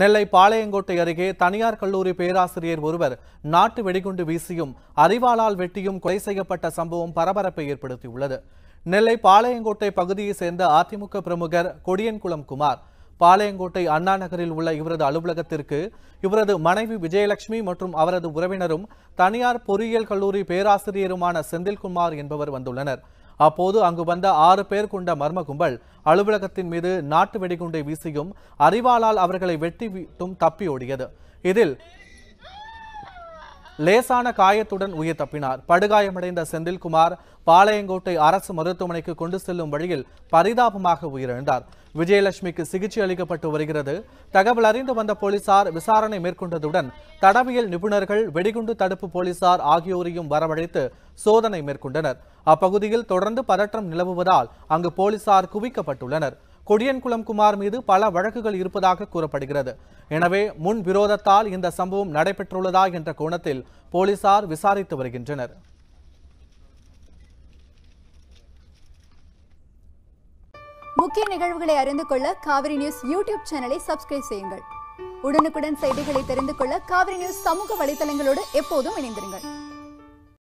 நெல்லை பாளையங்கோட்டை அருகே தனியார் கல்லூரி பேராசிரியர் ஒருவர் நாட்டு வெடிகுண்டு வீசியும் அறிவாளால் வெட்டியும் கொலை செய்யப்பட்ட சம்பவம் பரபரப்பை ஏற்படுத்தியுள்ளது நெல்லை பாளையங்கோட்டை பகுதியை சேர்ந்த அதிமுக பிரமுகர் கொடியன்குளம் குமார் பாளையங்கோட்டை அண்ணா நகரில் உள்ள இவரது அலுவலகத்திற்கு இவரது மனைவி விஜயலட்சுமி மற்றும் அவரது உறவினரும் தனியார் பொறியியல் கல்லூரி பேராசிரியருமான செந்தில்குமார் என்பவர் வந்துள்ளனர் அப்போது அங்கு வந்த ஆறு பேர் கொண்ட மர்ம கும்பல் அலுவலகத்தின் மீது நாட்டு வெடிகுண்டை வீசியும் அறிவாளால் அவர்களை வெட்டிவிட்டும் தப்பியோடியது இதில் லேசான காயத்துடன் உயிர் தப்பினார் படுகாயமடைந்த செந்தில்குமார் பாளையங்கோட்டை அரசு மருத்துவமனைக்கு கொண்டு செல்லும் வழியில் பரிதாபமாக உயிரிழந்தார் விஜயலட்சுமிக்கு சிகிச்சை அளிக்கப்பட்டு வருகிறது தகவல் அறிந்து வந்த போலீசார் விசாரணை மேற்கொண்டதுடன் தடவியல் நிபுணர்கள் வெடிகுண்டு தடுப்பு போலீசார் ஆகியோரையும் வரவழைத்து சோதனை மேற்கொண்டனர் அப்பகுதியில் தொடர்ந்து பதற்றம் நிலவுவதால் அங்கு போலீசார் குவிக்கப்பட்டுள்ளனர் கொடியன்குளம் குமார் மீது பல வழக்குகள் இருப்பதாக கூறப்படுகிறது எனவே முன் விரோதத்தால் இந்த சம்பவம் நடைபெற்றுள்ளதா என்ற கோணத்தில் போலீசார் விசாரித்து வருகின்றனர் முக்கிய நிகழ்வுகளை அறிந்து கொள்ள காவிரி நியூஸ் யூடியூப் சேனலை சப்ஸ்கிரைப் செய்யுங்கள் உடனுக்குடன் செய்திகளை தெரிந்து கொள்ள காவிரி நியூஸ் சமூக வலைதளங்களோடு எப்போதும் இணைந்திருங்கள்